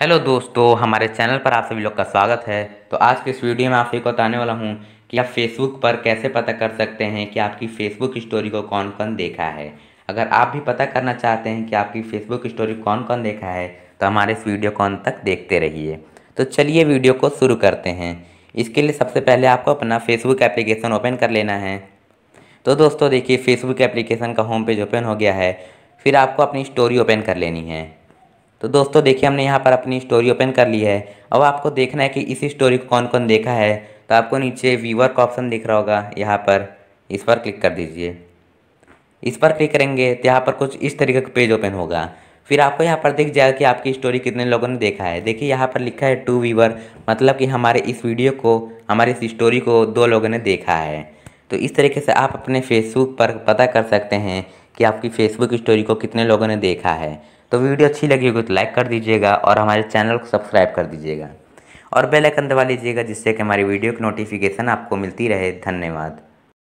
hello दोस्तों हमारे channel पर आप सभी लोग का स्वागत है तो आज के इस वीडियो में आप सभी को बताने वाला हूँ कि आप फेसबुक पर कैसे पता कर सकते हैं कि आपकी फेसबुक स्टोरी को कौन कौन देखा है अगर आप भी पता करना चाहते हैं कि आपकी फेसबुक स्टोरी कौन कौन देखा है तो हमारे इस वीडियो को अंत तक देखते रहिए तो चलिए वीडियो को शुरू करते हैं इसके लिए सबसे पहले आपको अपना फेसबुक एप्लीकेशन ओपन कर लेना है तो दोस्तों देखिए फेसबुक एप्लीकेशन का होम पेज ओपन हो गया है फिर आपको अपनी स्टोरी ओपन कर लेनी है तो दोस्तों देखिए हमने यहाँ पर अपनी स्टोरी ओपन कर ली है अब आपको देखना है कि इसी स्टोरी को कौन कौन देखा है तो आपको नीचे व्यूवर का ऑप्शन दिख रहा होगा यहाँ पर इस पर क्लिक कर दीजिए इस पर क्लिक करेंगे तो यहाँ पर कुछ इस तरीके का पेज ओपन होगा फिर आपको यहाँ पर दिख जाएगा कि आपकी स्टोरी कितने लोगों ने देखा है देखिए यहाँ पर लिखा है टू व्यूवर मतलब कि हमारे इस वीडियो को हमारे इस स्टोरी को दो लोगों ने देखा है तो इस तरीके से आप अपने फेसबुक पर पता कर सकते हैं कि आपकी फेसबुक स्टोरी को कितने लोगों ने देखा है तो वीडियो अच्छी लगी होगी तो लाइक कर दीजिएगा और हमारे चैनल को सब्सक्राइब कर दीजिएगा और बेल आइकन दबा लीजिएगा जिससे कि हमारी वीडियो की नोटिफिकेशन आपको मिलती रहे धन्यवाद